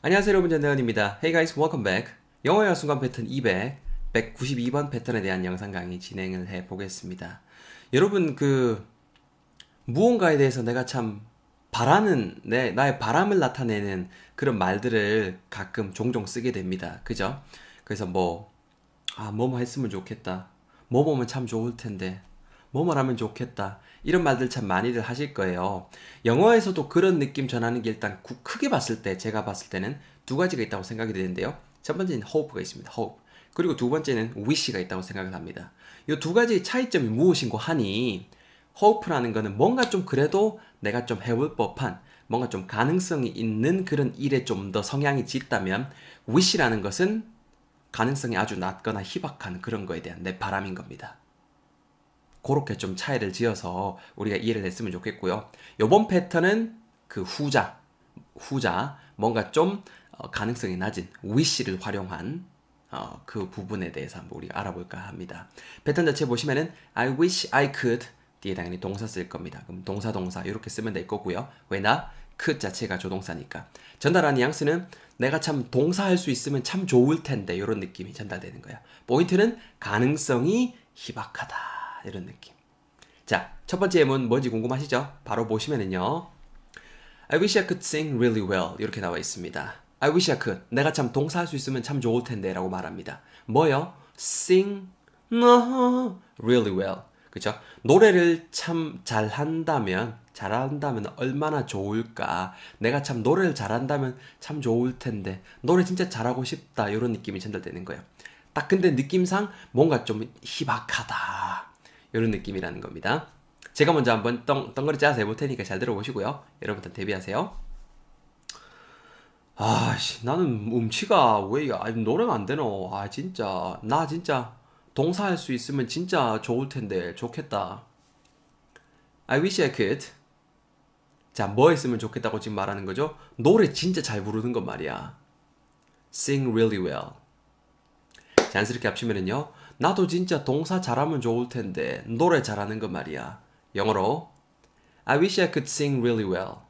안녕하세요 여러분 전대현입니다. Hey guys, welcome back. 영어의 순간 패턴 200, 192번 패턴에 대한 영상 강의 진행을 해보겠습니다. 여러분 그 무언가에 대해서 내가 참 바라는 내 나의 바람을 나타내는 그런 말들을 가끔 종종 쓰게 됩니다. 그죠? 그래서 뭐 아, 뭐 뭐 했으면 좋겠다. 뭐뭐면 참 좋을 텐데. 뭐뭐 하면 좋겠다. 이런 말들 참 많이들 하실 거예요. 영어에서도 그런 느낌 전하는 게 일단 크게 봤을 때, 제가 봤을 때는 두 가지가 있다고 생각이 되는데요. 첫 번째는 hope가 있습니다. hope. 그리고 두 번째는 wish가 있다고 생각을 합니다. 이 두 가지의 차이점이 무엇인고 하니, hope라는 거는 뭔가 좀 그래도 내가 좀 해볼 법한, 뭔가 좀 가능성이 있는 그런 일에 좀 더 성향이 짙다면, wish라는 것은 가능성이 아주 낮거나 희박한 그런 거에 대한 내 바람인 겁니다. 그렇게 좀 차이를 지어서 우리가 이해를 했으면 좋겠고요. 요번 패턴은 그 후자, 후자, 뭔가 좀 어, 가능성이 낮은 w i 를 활용한 어, 그 부분에 대해서 한번 우리가 알아볼까 합니다. 패턴 자체 보시면은 I wish I could 뒤에 당연히 동사 쓸 겁니다. 그럼 동사 동사 이렇게 쓰면 될 거고요. 왜나 could 자체가 조동사니까 전달하는 양수는 내가 참 동사할 수 있으면 참 좋을 텐데 이런 느낌이 전달되는 거야. 포인트는 가능성이 희박하다. 이런 느낌. 자, 첫 번째 예문 뭔지 궁금하시죠? 바로 보시면은요. I wish I could sing really well 이렇게 나와 있습니다. I wish I could. 내가 참 동사할 수 있으면 참 좋을 텐데 라고 말합니다. 뭐요? sing really well. 그쵸 노래를 참 잘한다면 잘한다면 얼마나 좋을까? 내가 참 노래를 잘한다면 참 좋을 텐데 노래 진짜 잘하고 싶다 이런 느낌이 전달되는 거예요. 딱 근데 느낌상 뭔가 좀 희박하다 이런 느낌이라는 겁니다. 제가 먼저 한번 덩, 덩거리 짜서 해볼 테니까 잘 들어보시고요. 여러분들 대비하세요. 아씨, 나는 음치가 왜, 아, 노래가 안 되노. 아, 진짜. 나 진짜 동사할 수 있으면 진짜 좋을 텐데. 좋겠다. I wish I could. 자, 뭐 했으면 좋겠다고 지금 말하는 거죠? 노래 진짜 잘 부르는 것 말이야. Sing really well. 자연스럽게 합치면은요. 나도 진짜 동사 잘하면 좋을 텐데 노래 잘하는 거 말이야. 영어로 I wish I could sing really well.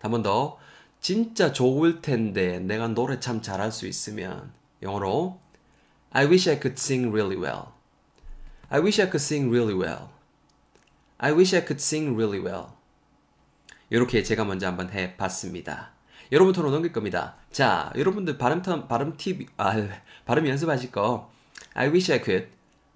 한 번 더. 진짜 좋을 텐데 내가 노래 참 잘할 수 있으면 영어로 I wish I could sing really well. I wish I could sing really well. I wish I could sing really well. 이렇게 제가 먼저 한번 해봤습니다. 여러분 토론 넘길 겁니다. 자, 여러분들 발음, 발음 팁, 아, 발음 연습하실 거 I wish I could.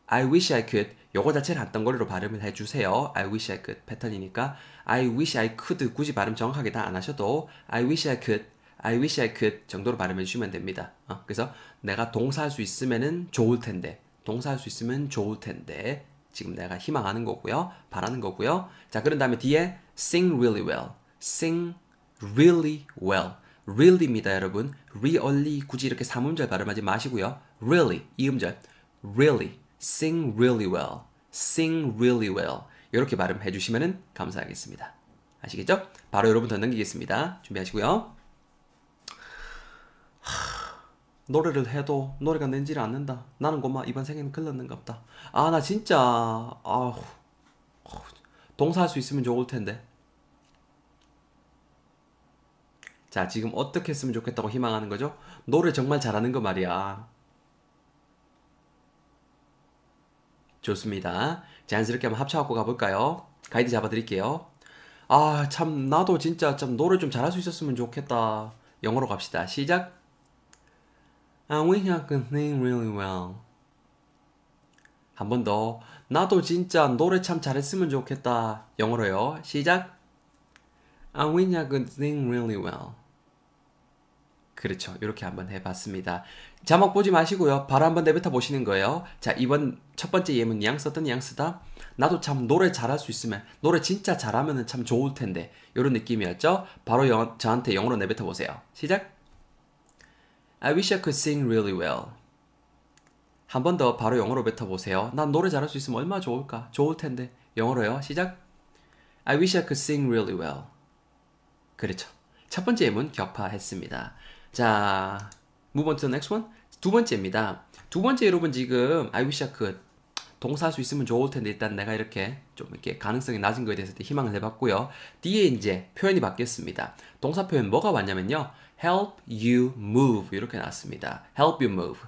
I wish I could. 요거 자체를 한덩어리로 발음을 해주세요. I wish I could 패턴이니까 I wish I could 굳이 발음 정확하게 다 안 하셔도 I wish I could, I wish I could 정도로 발음해 주시면 됩니다. 어, 그래서 내가 동사할 수있으면 좋을 텐데 동사할 수 있으면 좋을 텐데 지금 내가 희망하는 거고요, 바라는 거고요. 자 그런 다음에 뒤에 sing really well, sing really well. really입니다, 여러분. really 굳이 이렇게 삼음절 발음하지 마시고요. really 이음절 really sing really well sing really well 이렇게 발음해 주시면 감사하겠습니다. 아시겠죠? 바로 여러분 더 넘기겠습니다. 준비하시고요. 노래를 해도 노래가 낸지를 않는다. 나는 고마 이번 생에는 글렀는갑다. 가아나 진짜 아우 어, 동사할 수 있으면 좋을 텐데 자, 지금 어떻게 했으면 좋겠다고 희망하는 거죠? 노래 정말 잘하는 거 말이야. 좋습니다. 자연스럽게 한번 합쳐갖고 가볼까요? 가이드 잡아드릴게요. 아, 참, 나도 진짜 참 노래 좀 잘할 수 있었으면 좋겠다. 영어로 갑시다. 시작. I 아, wish I could sing really well. 한 번 더. 나도 진짜 노래 참 잘했으면 좋겠다. 영어로요. 시작. I 아, wish I could sing really well. 그렇죠. 이렇게 한번 해봤습니다. 자막 보지 마시고요. 바로 한번 내뱉어 보시는 거예요. 자, 이번 첫 번째 예문 양앙스양떤스다 나도 참 노래 잘할 수 있으면 노래 진짜 잘하면 참 좋을 텐데 이런 느낌이었죠? 바로 영, 저한테 영어로 내뱉어 보세요. 시작! I wish I could sing really well. 한 번 더 바로 영어로 뱉어 보세요. 난 노래 잘할 수 있으면 얼마나 좋을까? 좋을 텐데. 영어로요. 시작! I wish I could sing really well. 그렇죠. 첫 번째 예문 격파했습니다. 자, move on to the next one. 두 번째입니다. 두 번째 여러분 지금 I wish I could 동사 할수 있으면 좋을 텐데 일단 내가 이렇게 좀 이렇게 가능성이 낮은 거에 대해서 희망을 해봤고요. 뒤에 이제 표현이 바뀌었습니다. 동사 표현 뭐가 왔냐면요. help you move 이렇게 나왔습니다. help you move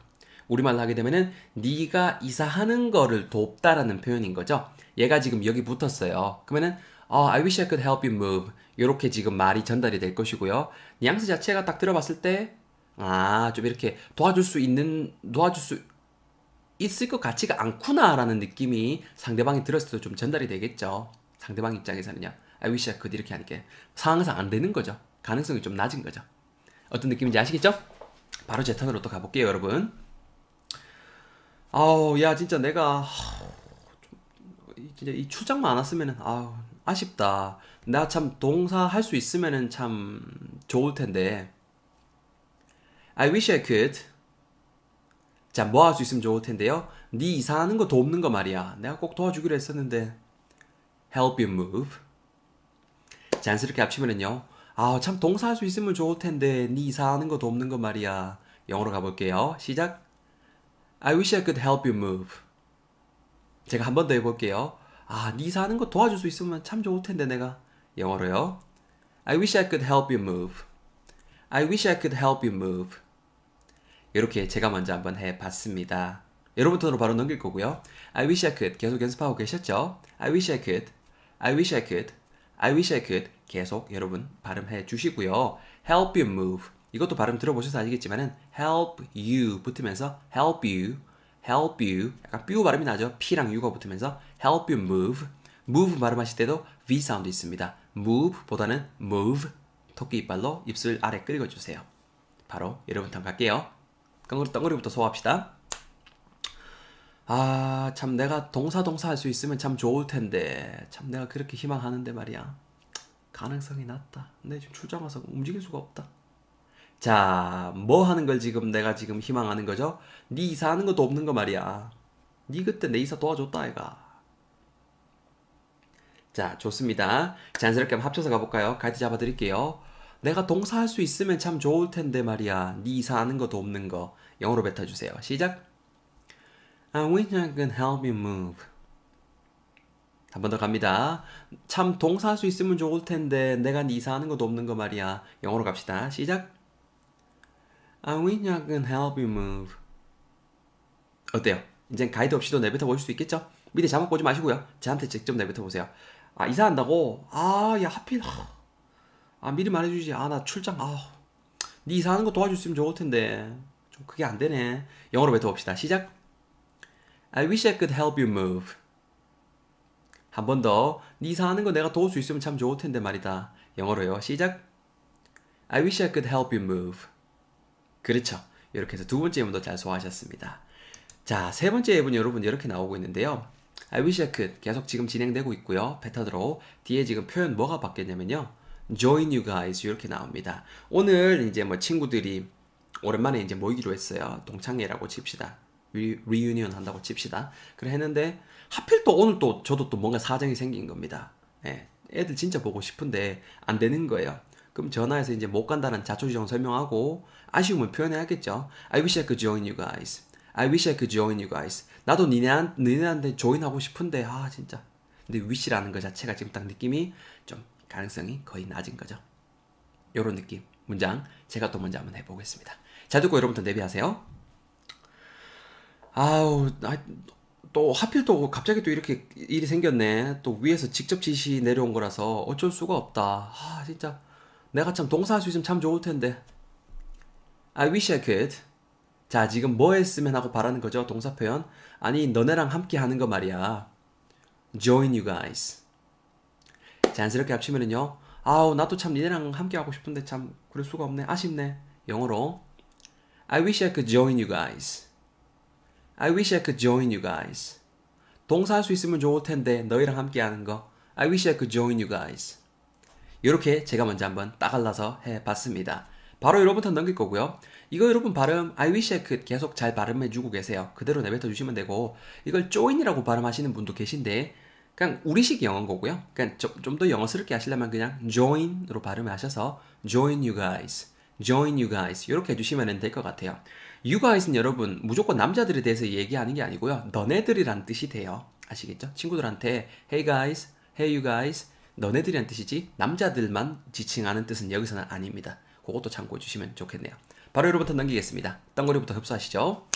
우리말로 하게 되면은 네가 이사하는 거를 돕다라는 표현인 거죠. 얘가 지금 여기 붙었어요. 그러면은 oh, I wish I could help you move. 이렇게 지금 말이 전달이 될 것이고요. 뉘앙스 자체가 딱 들어봤을 때 아, 좀 이렇게 도와줄 수 있는, 도와줄 수 있을 것 같지가 않구나라는 느낌이 상대방이 들었을 때좀 전달이 되겠죠. 상대방 입장에서는요. I wish I could 이렇게 하니까 상황상 안 되는 거죠. 가능성이 좀 낮은 거죠. 어떤 느낌인지 아시겠죠? 바로 제 턴으로 또 가볼게요, 여러분. 아우, 야, 진짜 내가, 진짜 이 추장만 안왔으면 아우, 아쉽다. 나 참 동사 할 수있으면참 좋을 텐데. I wish I could. 자, 뭐 할 수 있으면 좋을 텐데요. 네 이사하는 거 돕는 거 말이야. 내가 꼭 도와주기로 했었는데. Help you move. 자연스럽게 합치면은요. 아, 참 동사 할 수 있으면 좋을 텐데. 네 이사하는 거 돕는 거 말이야. 영어로 가볼게요. 시작. I wish I could help you move. 제가 한 번 더 해볼게요. 아, 네 사는 거 도와줄 수 있으면 참 좋을 텐데 내가. 영어로요. I wish I could help you move. I wish I could help you move. 이렇게 제가 먼저 한번 해봤습니다. 여러분 턴으로 바로 넘길 거고요. I wish I could 계속 연습하고 계셨죠? I wish I could. I wish I could. I wish I could 계속 여러분 발음해 주시고요. Help you move. 이것도 발음 들어보셔서 아시겠지만은 help you 붙으면서 help you, help you 약간 뾰 발음이 나죠. p랑 u가 붙으면서 help you move. move 발음하실 때도 V 사운드 있습니다. move 보다는 move. 토끼 이빨로 입술 아래 끌어주세요 바로 여러분부터 갈게요. 덩어리 덩어리부터 소화합시다. 아, 참 내가 동사 동사 할 수 있으면 참 좋을 텐데. 참 내가 그렇게 희망하는데 말이야. 가능성이 낮다. 내 지금 출장 와서 움직일 수가 없다. 자, 뭐 하는 걸 지금 내가 지금 희망하는 거죠? 네 이사하는 것도 없는 거 말이야. 네 그때 내 이사 도와줬다 아이가. 자, 좋습니다. 자연스럽게 한번 합쳐서 가볼까요? 가이드 잡아드릴게요. 내가 동사할 수 있으면 참 좋을 텐데 말이야. 네 이사하는 거 돕는 거. 영어로 뱉어주세요. 시작. I wish I could help you move. 한 번 더 갑니다. 참 동사할 수 있으면 좋을 텐데 내가 네 이사하는 거 돕는 거 말이야. 영어로 갑시다. 시작. I wish I could help you move. 어때요? 이제 가이드 없이도 내뱉어 보실 수 있겠죠? 밑에 자막 보지 마시고요. 저한테 직접 내뱉어 보세요. 아 이사한다고? 아 야 하필 아 미리 말해주지 아 나 출장 아네 이사하는 거 도와줬으면 좋을 텐데 좀 그게 안 되네 영어로 뱉어봅시다 시작 I wish I could help you move 한 번더네 이사하는 거 내가 도울 수 있으면 참 좋을 텐데 말이다 영어로요 시작 I wish I could help you move 그렇죠 이렇게 해서 두 번째 예문도 잘 소화하셨습니다 자 세 번째 예문 여러분 이렇게 나오고 있는데요 I wish I could 계속 지금 진행되고 있고요. 베타드로 뒤에 지금 표현 뭐가 바뀌었냐면요. join you guys 이렇게 나옵니다. 오늘 이제 뭐 친구들이 오랜만에 이제 모이기로 했어요. 동창회라고 칩시다. 리, 리유니언 한다고 칩시다. 그래 했는데 하필 또 오늘 또 저도 또 뭔가 사정이 생긴 겁니다. 예, 애들 진짜 보고 싶은데 안 되는 거예요. 그럼 전화해서 이제 못 간다는 자초지정 설명하고 아쉬움을 표현해야겠죠. I wish I could join you guys. I wish I could join you guys. 나도 니네, 니네한테 조인하고 싶은데, 아, 진짜. 근데 wish라는 것 자체가 지금 딱 느낌이 좀 가능성이 거의 낮은 거죠. 요런 느낌. 문장 제가 또 먼저 한번 해보겠습니다. 잘 듣고 여러분들 내비하세요. 아우, 아, 또 하필 또 갑자기 또 이렇게 일이 생겼네. 또 위에서 직접 지시 내려온 거라서 어쩔 수가 없다. 아, 진짜 내가 참 동사할 수 있으면 참 좋을 텐데. I wish I could. 자, 지금 뭐 했으면 하고 바라는 거죠. 동사 표현. 아니, 너네랑 함께 하는 거 말이야. join you guys. 자연스럽게 합치면은요. 아우, 나도 참 니네랑 함께 하고 싶은데 참 그럴 수가 없네. 아쉽네. 영어로 I wish I could join you guys. I wish I could join you guys. 동사할 수 있으면 좋을 텐데 너희랑 함께 하는 거. I wish I could join you guys. 이렇게 제가 먼저 한번 따갈라서 해 봤습니다. 바로 여러분한테 넘길 거고요. 이거 여러분 발음 I wish I could 계속 잘 발음해 주고 계세요. 그대로 내뱉어 주시면 되고 이걸 join이라고 발음하시는 분도 계신데 그냥 우리식 영어인 거고요. 그냥 좀더 영어스럽게 하시려면 그냥 join으로 발음 하셔서 join you guys, join you guys 이렇게 해주시면 될 것 같아요. you guys는 여러분 무조건 남자들에 대해서 얘기하는 게 아니고요. 너네들이란 뜻이 돼요. 아시겠죠? 친구들한테 hey guys, hey you guys 너네들이란 뜻이지 남자들만 지칭하는 뜻은 여기서는 아닙니다. 그것도 참고해 주시면 좋겠네요. 바로 여러분터 넘기겠습니다. 딴거리부터 흡수하시죠.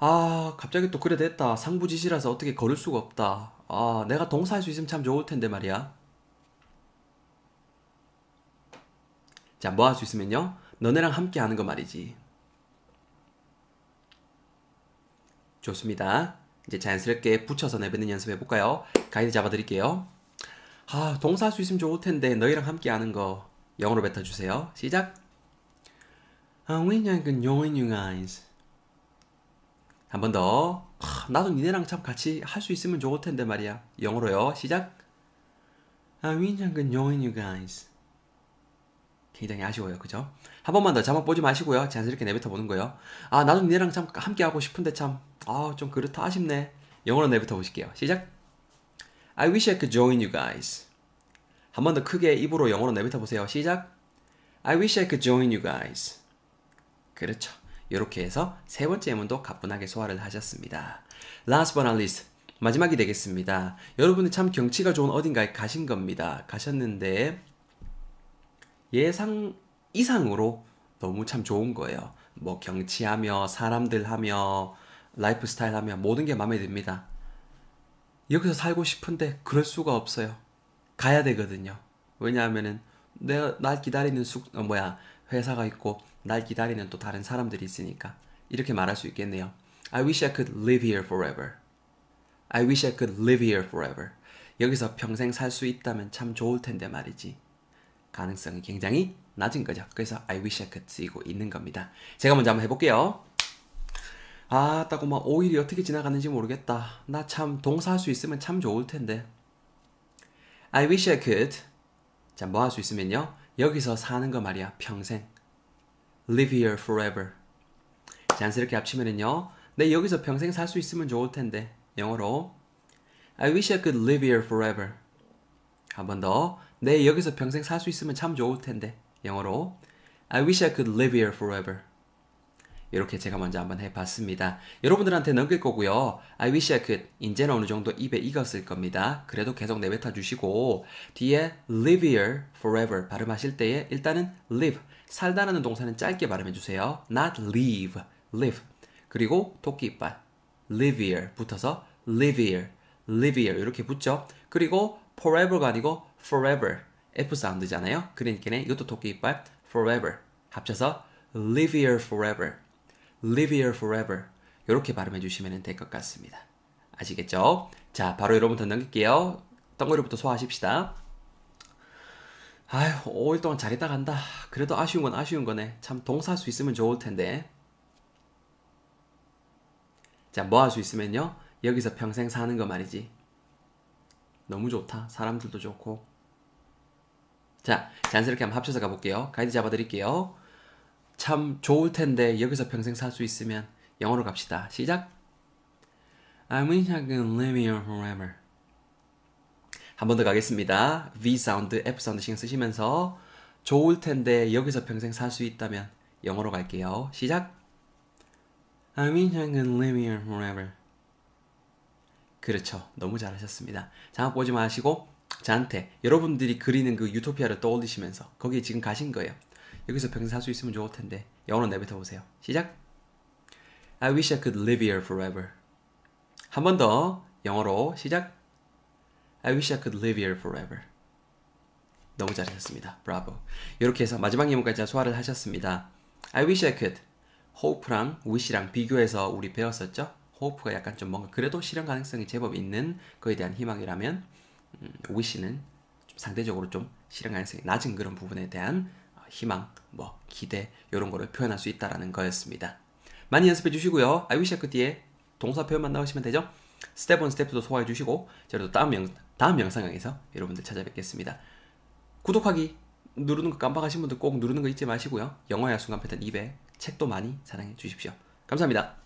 아 갑자기 또 그래 됐다. 상부지시라서 어떻게 걸을 수가 없다. 아 내가 동사할 수 있으면 참 좋을 텐데 말이야. 자 뭐 할 수 있으면요. 너네랑 함께 하는 거 말이지. 좋습니다. 이제 자연스럽게 붙여서 내뱉는 연습해 볼까요? 가이드 잡아 드릴게요. 아, 동사 할수 있으면 좋을 텐데 너희랑 함께 하는 거 영어로 뱉어주세요. 시작. 영인양은 영인유가인스. 한번 더. 아, 나도 니네랑 참 같이 할 수 있으면 좋을 텐데 말이야. 영어로요. 시작. 영인양은 영인유가인스. 굉장히 아쉬워요. 그죠? 한 번만 더 자막 보지 마시고요. 자연스럽게 내뱉어 보는 거예요. 아, 나도 니네랑 참 함께 하고 싶은데 참. 아, 좀 그렇다 아쉽네. 영어로 내뱉어 보실게요. 시작. I wish I could join you guys. 한번더 크게 입으로 영어로 내뱉어 보세요. 시작. I wish I could join you guys. 그렇죠. 이렇게 해서 세 번째 예문도 가뿐하게 소화를 하셨습니다. Last but not least. 마지막이 되겠습니다. 여러분이 참 경치가 좋은 어딘가에 가신 겁니다. 가셨는데 예상 이상으로 너무 참 좋은 거예요. 뭐 경치하며 사람들 하며 라이프 스타일 하며 모든 게 마음에 듭니다. 여기서 살고 싶은데 그럴 수가 없어요. 가야 되거든요. 왜냐하면은 내가 날 기다리는 숙 어, 뭐야 회사가 있고 날 기다리는 또 다른 사람들이 있으니까 이렇게 말할 수 있겠네요. I wish I could live here forever. I wish I could live here forever. 여기서 평생 살 수 있다면 참 좋을 텐데 말이지. 가능성이 굉장히 낮은 거죠. 그래서 I wish I could 쓰이고 있는 겁니다. 제가 먼저 한번 해볼게요. 아, 따고 막 5일이 어떻게 지나가는지 모르겠다. 나 참 동사할 수 있으면 참 좋을 텐데. I wish I could. 자, 뭐 할 수 있으면요. 여기서 사는 거 말이야. 평생. Live here forever. 자연스럽게 합치면은요. 내 여기서 평생 살 수 있으면 좋을 텐데. 영어로 I wish I could live here forever. 한 번 더. 내 여기서 평생 살 수 있으면 참 좋을 텐데. 영어로 I wish I could live here forever. 이렇게 제가 먼저 한번 해봤습니다. 여러분들한테 넘길 거고요. I wish I could 이제는 어느 정도 입에 익었을 겁니다. 그래도 계속 내뱉어 주시고 뒤에 live here forever 발음하실 때에 일단은 live 살다라는 동사는 짧게 발음해 주세요. not leave, live 그리고 토끼이빨 live here 붙어서 live here, live here 이렇게 붙죠. 그리고 forever가 아니고 forever F 사운드잖아요. 그러니까 이것도 토끼이빨 forever 합쳐서 live here forever live here forever 이렇게 발음해 주시면 될 것 같습니다. 아시겠죠? 자, 바로 여러분 더 넘길게요. 덩어리부터 소화하십시다. 아휴, 5일 동안 잘했다 간다. 그래도 아쉬운 건 아쉬운 거네. 참 동사할 수 있으면 좋을 텐데. 자, 뭐 할 수 있으면요? 여기서 평생 사는 거 말이지. 너무 좋다. 사람들도 좋고. 자, 자연스럽게 한번 합쳐서 가볼게요. 가이드 잡아드릴게요. 참 좋을 텐데 여기서 평생 살 수 있으면 영어로 갑시다. 시작. I wish I could live here forever. 한 번 더 가겠습니다. V 사운드, F 사운드 신경 쓰시면서 좋을 텐데 여기서 평생 살 수 있다면 영어로 갈게요. 시작. I wish I could live here forever. 그렇죠. 너무 잘하셨습니다. 장학 보지 마시고 저한테 여러분들이 그리는 그 유토피아를 떠올리시면서 거기에 지금 가신 거예요. 여기서 병사 할수 있으면 좋을 텐데 영어로 내뱉어 보세요. 시작. I wish I could live here forever. 한 번 더 영어로 시작. I wish I could live here forever. 너무 잘하셨습니다. 브라보. 이렇게 해서 마지막 예문까지 소화를 하셨습니다. I wish I could. hope랑 wish랑 비교해서 우리 배웠었죠? hope가 약간 좀 뭔가 그래도 실현 가능성이 제법 있는 거에 대한 희망이라면 음, wish는 좀 상대적으로 좀 실현 가능성이 낮은 그런 부분에 대한 희망, 뭐 기대 이런 거를 표현할 수 있다라는 거였습니다. 많이 연습해 주시고요. I wish I 뒤에 동사 표현만 나오시면 되죠. 스텝 1, 스텝 도 소화해 주시고 저희도 다음, 영, 다음 영상에서 여러분들 찾아뵙겠습니다. 구독하기 누르는 거 깜빡하신 분들 꼭 누르는 거 잊지 마시고요. 영어야 순간 패턴 200 책도 많이 사랑해 주십시오. 감사합니다.